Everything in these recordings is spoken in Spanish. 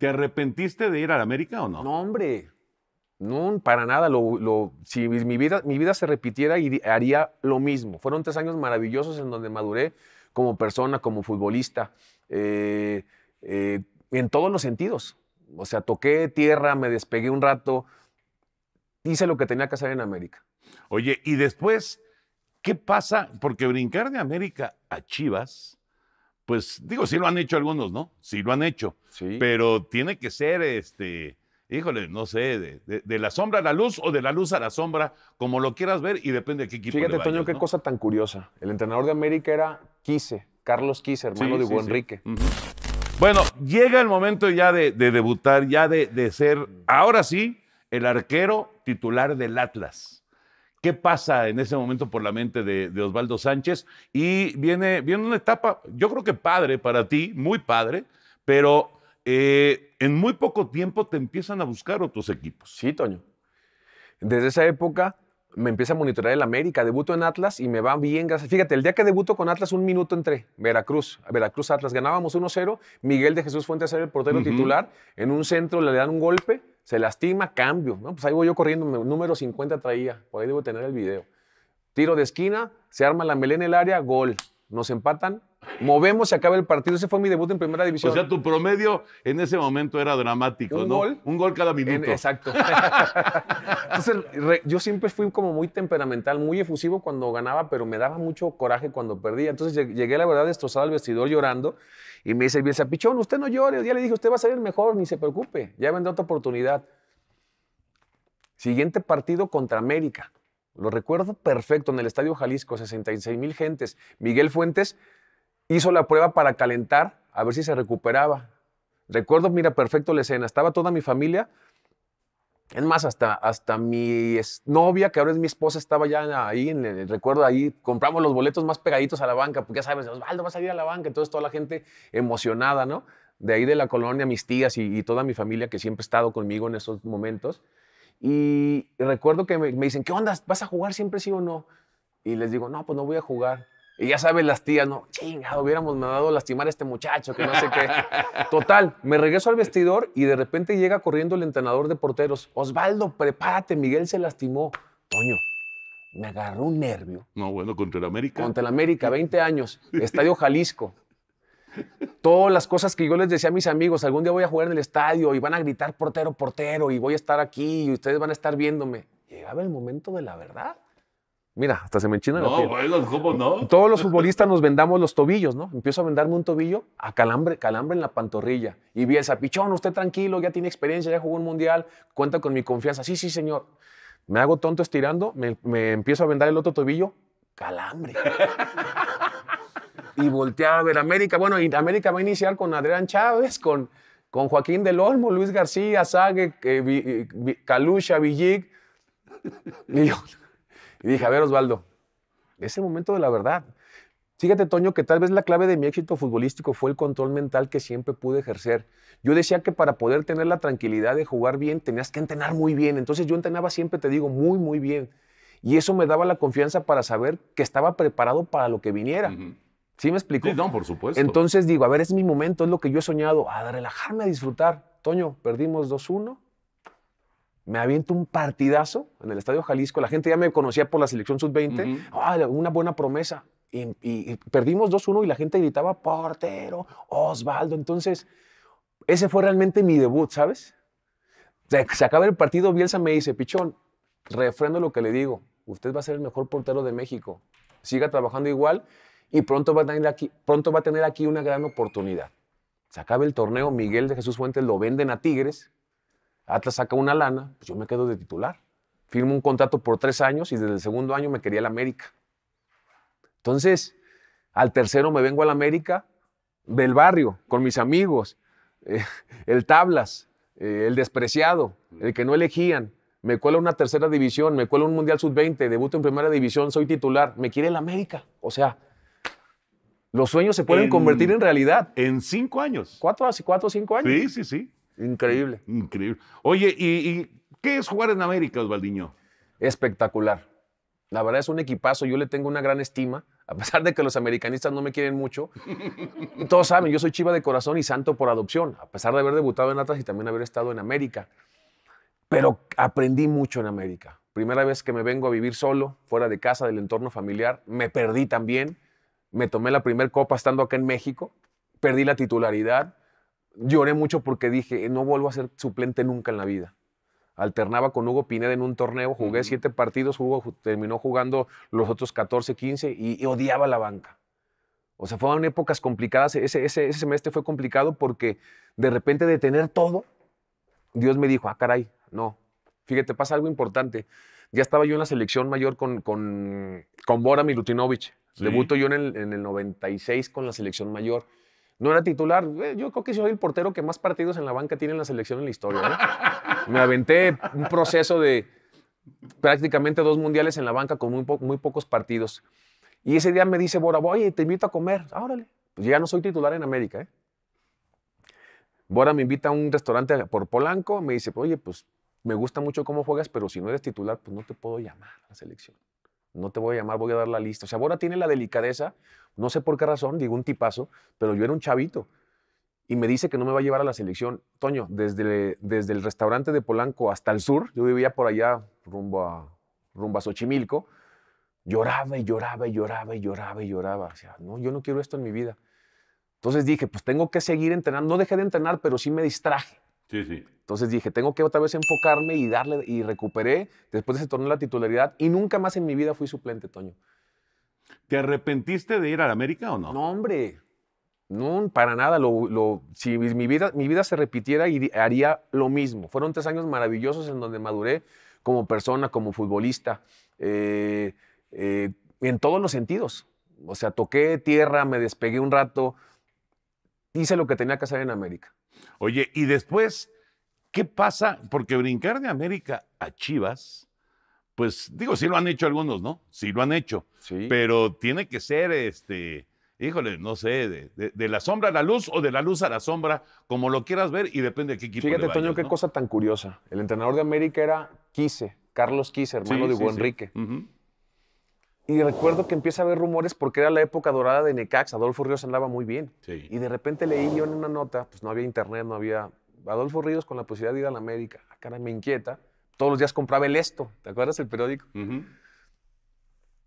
¿Te arrepentiste de ir al América o no? No, hombre. No, para nada. si mi vida, mi vida se repitiera, haría lo mismo. Fueron tres años maravillosos en donde maduré como persona, como futbolista, eh, eh, en todos los sentidos. O sea, toqué tierra, me despegué un rato, hice lo que tenía que hacer en América. Oye, y después, ¿qué pasa? Porque brincar de América a Chivas pues digo, sí lo han hecho algunos, ¿no? Sí lo han hecho. Pero tiene que ser, este, híjole, no sé, de, la sombra a la luz o de la luz a la sombra, como lo quieras ver y depende de qué equipo. Fíjate, Toño, qué cosa tan curiosa. El entrenador de América era Quise, Carlos Quise, hermano de Hugo Enrique. Bueno, llega el momento ya de, debutar, ya de, ser, ahora sí, el arquero titular del Atlas qué pasa en ese momento por la mente de, Osvaldo Sánchez. Y viene, viene una etapa, yo creo que padre para ti, muy padre, pero eh, en muy poco tiempo te empiezan a buscar otros equipos. Sí, Toño. Desde esa época me empieza a monitorear el América, debuto en Atlas y me va bien, Fíjate, el día que debuto con Atlas, un minuto entre Veracruz, Veracruz Atlas, ganábamos 1-0, Miguel de Jesús Fuentes era el portero titular, en un centro le dan un golpe, se lastima, cambio, ¿no? Pues ahí voy yo corriendo, número 50 traía, por ahí debo tener el video. Tiro de esquina, se arma la melena en el área, gol nos empatan, movemos, y acaba el partido. Ese fue mi debut en primera división. O sea, tu promedio en ese momento era dramático, ¿Un Gol, un gol cada minuto. exacto. Entonces, yo siempre fui como muy temperamental, muy efusivo cuando ganaba, pero me daba mucho coraje cuando perdía. Entonces llegué, la verdad, destrozado al vestidor llorando. Y me dice el Bielsa, Pichón, usted no llore. Ya le dije, usted va a salir mejor, ni se preocupe. Ya vendrá otra oportunidad. Siguiente partido contra América. Lo recuerdo perfecto, en el Estadio Jalisco, 66 mil gentes. Miguel Fuentes hizo la prueba para calentar, a ver si se recuperaba. Recuerdo, mira, perfecto la escena. Estaba toda mi familia. Es más, hasta, hasta mi novia, que ahora es mi esposa, estaba ya ahí, en recuerdo ahí, compramos los boletos más pegaditos a la banca, porque ya sabes, Osvaldo va a salir a la banca, entonces toda la gente emocionada, ¿no? De ahí de la colonia, mis tías y toda mi familia que siempre ha estado conmigo en esos momentos. Y recuerdo que me, dicen, ¿qué onda? ¿Vas a jugar siempre sí o no? Y les digo, no, pues no voy a jugar. Y ya saben las tías, no, chingado, hubiéramos mandado lastimar a este muchacho, que no sé qué. Total, me regreso al vestidor y de repente llega corriendo el entrenador de porteros. Osvaldo, prepárate, Miguel se lastimó. Toño, me agarró un nervio. No, bueno, contra el América. Contra el América, 20 años, Estadio Jalisco. Todas las cosas que yo les decía a mis amigos, algún día voy a jugar en el estadio y van a gritar portero, portero y voy a estar aquí y ustedes van a estar viéndome. Llegaba el momento de la verdad. Mira, hasta se me enchina no, la piel. no? Todos los futbolistas nos vendamos los tobillos, ¿no? Empiezo a vendarme un tobillo a calambre, calambre en la pantorrilla. Y vi el zapichón, usted tranquilo, ya tiene experiencia, ya jugó un mundial, cuenta con mi confianza. Sí, sí, señor. Me hago tonto estirando, me, me empiezo a vendar el otro tobillo, calambre. y volteaba a ver América. Bueno, y América va a iniciar con Adrián Chávez, con, con Joaquín del Olmo, Luis García, Sague, eh, eh Calucha, Villig. Y dije, a ver, Osvaldo, es el momento de la verdad. Fíjate, Toño, que tal vez la clave de mi éxito futbolístico fue el control mental que siempre pude ejercer. Yo decía que para poder tener la tranquilidad de jugar bien, tenías que entrenar muy bien. Entonces yo entrenaba siempre, te digo, muy, muy bien. Y eso me daba la confianza para saber que estaba preparado para lo que viniera. ¿Sí me explico? Sí, por supuesto. Entonces digo, a ver, es mi momento, es lo que yo he soñado, a ah, relajarme, a disfrutar. Toño, perdimos 2-1. Me aviento un partidazo en el Estadio Jalisco. La gente ya me conocía por la selección sub-20. Ah, una buena promesa. Y, perdimos 2-1 y la gente gritaba, portero, Osvaldo. Entonces, ese fue realmente mi debut, ¿sabes? se acaba el partido, Bielsa me dice, pichón, refrendo lo que le digo. Usted va a ser el mejor portero de México. Siga trabajando igual y pronto va a tener aquí, pronto va a tener aquí una gran oportunidad. Se acaba el torneo, Miguel de Jesús Fuentes lo venden a Tigres, Atlas saca una lana, pues yo me quedo de titular. Firmo un contrato por tres años y desde el segundo año me quería el América. Entonces, al tercero me vengo al América del barrio, con mis amigos, eh, el tablas, eh, el despreciado, el que no elegían. Me cuela una tercera división, me cuela un Mundial Sub-20, debuto en primera división, soy titular, me quiere el América. O sea, los sueños se pueden convertir en realidad. En cinco años. Cuatro, cuatro o cinco años. Sí, sí, sí. Increíble. Increíble. Oye, ¿y, qué es jugar en América, Osvaldiño? Espectacular. La verdad es un equipazo, yo le tengo una gran estima, a pesar de que los americanistas no me quieren mucho. Todos saben, yo soy chiva de corazón y santo por adopción, a pesar de haber debutado en Atlas y también haber estado en América. Pero aprendí mucho en América. Primera vez que me vengo a vivir solo, fuera de casa, del entorno familiar, me perdí también me tomé la primer copa estando acá en México, perdí la titularidad, lloré mucho porque dije, no vuelvo a ser suplente nunca en la vida. Alternaba con Hugo Pineda en un torneo, jugué siete partidos, Hugo terminó jugando los otros 14, 15 y, odiaba la banca. O sea, fueron épocas complicadas. Ese, ese, ese semestre fue complicado porque de repente de tener todo, Dios me dijo, ah, caray, no. Fíjate, pasa algo importante. Ya estaba yo en la selección mayor con, con, con Bora Milutinovich, Debuto yo en el, 96 con la selección mayor. No era titular. Eh, yo creo que soy el portero que más partidos en la banca tiene en la selección en la historia. ¿eh? Me aventé un proceso de prácticamente dos mundiales en la banca con muy, pocos partidos. Y ese día me dice Bora, oye, te invito a comer. Árale. Ah, pues ya no soy titular en América. ¿eh? Bora me invita a un restaurante por Polanco. Me dice, oye, pues me gusta mucho cómo juegas, pero si no eres titular, pues no te puedo llamar a la selección no te voy a llamar, voy a dar la lista. O sea, Bora tiene la delicadeza, no sé por qué razón, digo un tipazo, pero yo era un chavito. Y me dice que no me va a llevar a la selección. Toño, desde, desde el restaurante de Polanco hasta el sur, yo vivía por allá rumbo a, rumbo a Xochimilco, lloraba y lloraba y lloraba y lloraba y lloraba. O sea, no, yo no quiero esto en mi vida. Entonces dije, pues tengo que seguir entrenando. No dejé de entrenar, pero sí me distraje. Entonces dije, tengo que otra vez enfocarme y darle, y recuperé después de ese torneo la titularidad y nunca más en mi vida fui suplente, Toño. ¿Te arrepentiste de ir a América o no? No, hombre. No, para nada. si mi vida, mi vida se repitiera, haría lo mismo. Fueron tres años maravillosos en donde maduré como persona, como futbolista, eh, eh, en todos los sentidos. O sea, toqué tierra, me despegué un rato, hice lo que tenía que hacer en América. Oye, y después, ¿qué pasa? Porque brincar de América a Chivas, pues digo, sí lo han hecho algunos, ¿no? Sí lo han hecho. Sí. Pero tiene que ser, este, híjole, no sé, de, la sombra a la luz o de la luz a la sombra, como lo quieras ver y depende de qué equipo. Fíjate, Toño, qué cosa tan curiosa. El entrenador de América era Quise, Carlos Quise, hermano de Hugo Enrique. Y recuerdo que empieza a haber rumores porque era la época dorada de Necax. Adolfo Ríos andaba muy bien. Y de repente leí yo en una nota, pues no había internet, no había. Adolfo Ríos con la posibilidad de ir a la América. Ah, cara, me inquieta. Todos los días compraba el esto. ¿Te acuerdas el periódico?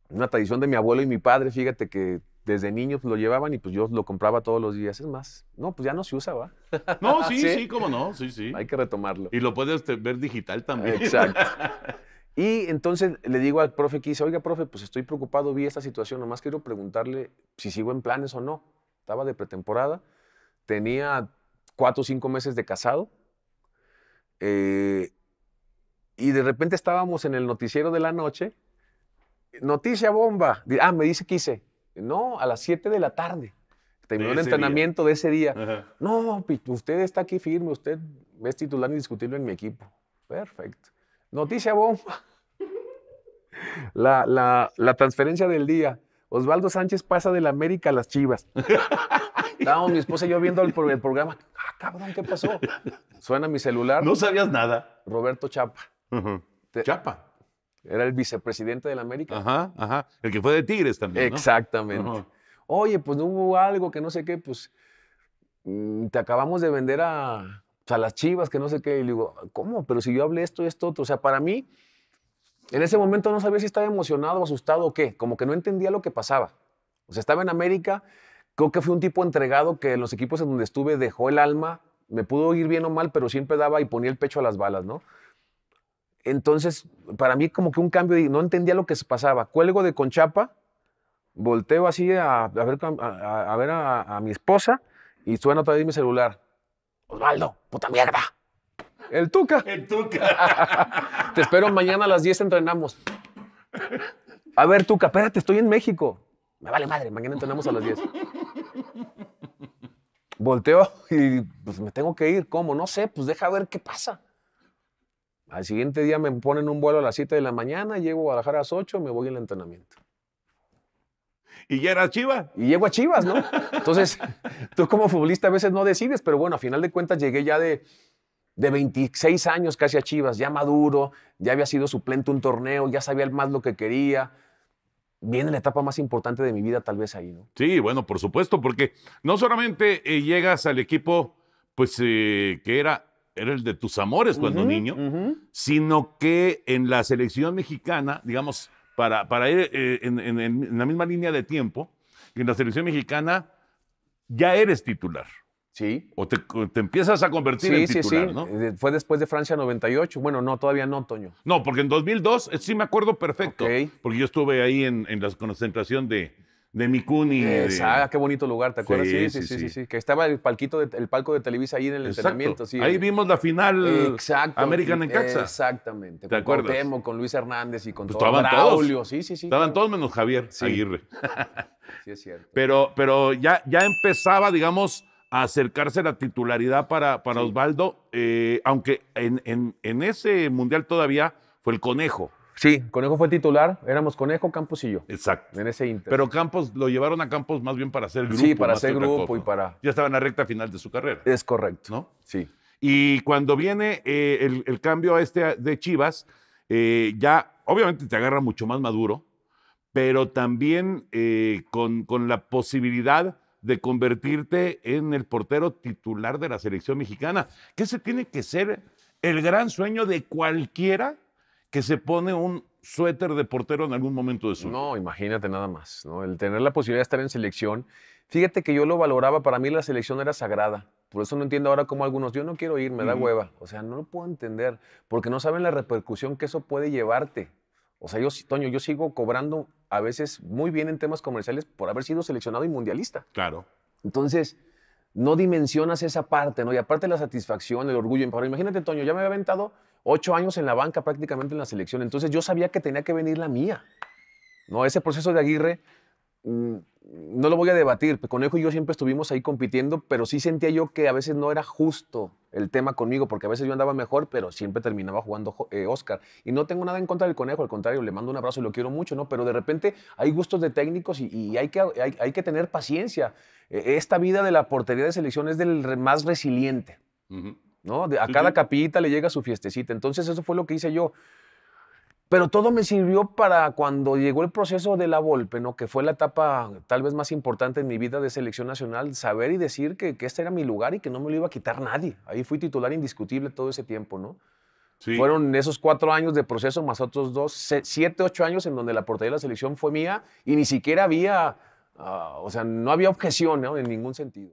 Una tradición de mi abuelo y mi padre, fíjate que desde niño lo llevaban y pues yo lo compraba todos los días. Es más, no, pues ya no se usaba. No, sí, sí, sí cómo no, sí, sí. Hay que retomarlo. Y lo puedes ver digital también. Exacto. Y entonces le digo al profe que oiga, profe, pues estoy preocupado, vi esta situación, nomás quiero preguntarle si sigo en planes o no. Estaba de pretemporada, tenía cuatro o cinco meses de casado, eh, y de repente estábamos en el noticiero de la noche, noticia bomba, ah, me dice que no, a las siete de la tarde, terminó el entrenamiento de ese día, no, pues, usted está aquí firme, usted es titular indiscutible en mi equipo, perfecto. Noticia bomba. La, transferencia del día. Osvaldo Sánchez pasa del América a las Chivas. Estábamos mi esposa y yo viendo el, programa. Ah, cabrón, ¿qué pasó? Suena mi celular. No sabías nada. Roberto Chapa. Chapa. Era el vicepresidente de la América. Ajá, ajá. El que fue de Tigres también. Exactamente. Oye, pues hubo algo que no sé qué, pues mm, te acabamos de vender a, o sea, las chivas, que no sé qué. Y le digo, ¿cómo? Pero si yo hablé esto y esto otro. O sea, para mí, en ese momento no sabía si estaba emocionado, asustado o qué. Como que no entendía lo que pasaba. O sea, estaba en América. Creo que fue un tipo entregado que en los equipos en donde estuve dejó el alma. Me pudo ir bien o mal, pero siempre daba y ponía el pecho a las balas, ¿no? Entonces, para mí como que un cambio, no entendía lo que se pasaba. Cuelgo de Conchapa, volteo así a, ver, a, a, ver a mi esposa y suena otra vez mi celular Osvaldo, puta mierda. El Tuca. El Tuca. Te espero mañana a las 10 entrenamos. A ver, Tuca, espérate, estoy en México. Me vale madre, mañana entrenamos a las 10. Volteo y pues me tengo que ir. ¿Cómo? No sé, pues deja ver qué pasa. Al siguiente día me ponen un vuelo a las 7 de la mañana, llego a Guadalajara a las 8, me voy al entrenamiento. Y ya era Chivas. Y llego a Chivas, ¿no? Entonces, tú como futbolista a veces no decides, pero bueno, a final de cuentas llegué ya de, 26 años casi a Chivas, ya maduro, ya había sido suplente un torneo, ya sabía más lo que quería. Viene la etapa más importante de mi vida tal vez ahí, ¿no? Sí, bueno, por supuesto, porque no solamente eh, llegas al equipo, pues eh, que era, era el de tus amores cuando niño, sino que en la selección mexicana, digamos, para, ir eh, en, la misma línea de tiempo, en la selección mexicana ya eres titular. Sí. O te, empiezas a convertir en titular, sí, sí. sí. Eh, fue después de Francia 98. Bueno, no, todavía no, Toño. No, porque en 2002 eh, sí me acuerdo perfecto. Porque yo estuve ahí en la concentración de, de Mikuni. Exacto, eh, ah, qué bonito lugar, ¿te acuerdas? Sí, sí, sí, sí, Que estaba el palquito, el palco de Televisa ahí en el entrenamiento. Ahí vimos la final American en Caxa. Exactamente. ¿Te acuerdas? Con Temo, con Luis Hernández y con pues todo Braulio. Sí, sí, sí. Estaban todos menos Javier Aguirre. Sí, es cierto. Pero, pero ya, ya empezaba, digamos, a acercarse la titularidad para, para Osvaldo, eh, aunque en, en ese mundial todavía fue el conejo. Sí, Conejo fue titular, éramos Conejo, Campos y yo. Exacto. En ese Inter. Pero Campos, lo llevaron a Campos más bien para hacer grupo. Sí, para hacer grupo y para... Ya estaba en la recta final de su carrera. Es correcto. ¿No? Sí. Y cuando viene eh, el, cambio a este de Chivas, eh, ya obviamente te agarra mucho más maduro, pero también eh, con, con la posibilidad de convertirte en el portero titular de la selección mexicana, que ese tiene que ser el gran sueño de cualquiera que se pone un suéter de portero en algún momento de su vida. No, imagínate nada más, ¿no? El tener la posibilidad de estar en selección. Fíjate que yo lo valoraba, para mí la selección era sagrada. Por eso no entiendo ahora cómo algunos, yo no quiero ir, me da hueva. O sea, no lo puedo entender, porque no saben la repercusión que eso puede llevarte. O sea, yo, Toño, yo sigo cobrando a veces muy bien en temas comerciales por haber sido seleccionado y mundialista. Claro. Entonces, no dimensionas esa parte, ¿no? Y aparte la satisfacción, el orgullo. imagínate, Toño, ya me había aventado ocho años en la banca prácticamente en la selección, entonces yo sabía que tenía que venir la mía. ¿no? Ese proceso de Aguirre, mm, no lo voy a debatir, Conejo y yo siempre estuvimos ahí compitiendo, pero sí sentía yo que a veces no era justo el tema conmigo, porque a veces yo andaba mejor, pero siempre terminaba jugando Óscar eh, Oscar. Y no tengo nada en contra del conejo, al contrario, le mando un abrazo y lo quiero mucho, ¿no? Pero de repente hay gustos de técnicos y, hay, que, hay, que tener paciencia. E, esta vida de la portería de selección es del más resiliente, ¿no? a cada capillita capita le llega su fiestecita. Entonces eso fue lo que hice yo. Pero todo me sirvió para cuando llegó el proceso de la Volpe, ¿no? que fue la etapa tal vez más importante en mi vida de selección nacional, saber y decir que, este era mi lugar y que no me lo iba a quitar nadie. Ahí fui titular indiscutible todo ese tiempo, ¿no? Fueron esos cuatro años de proceso más otros dos, siete, ocho años en donde la portería de la selección fue mía y ni siquiera había, ah, o sea, no había objeción en ningún sentido.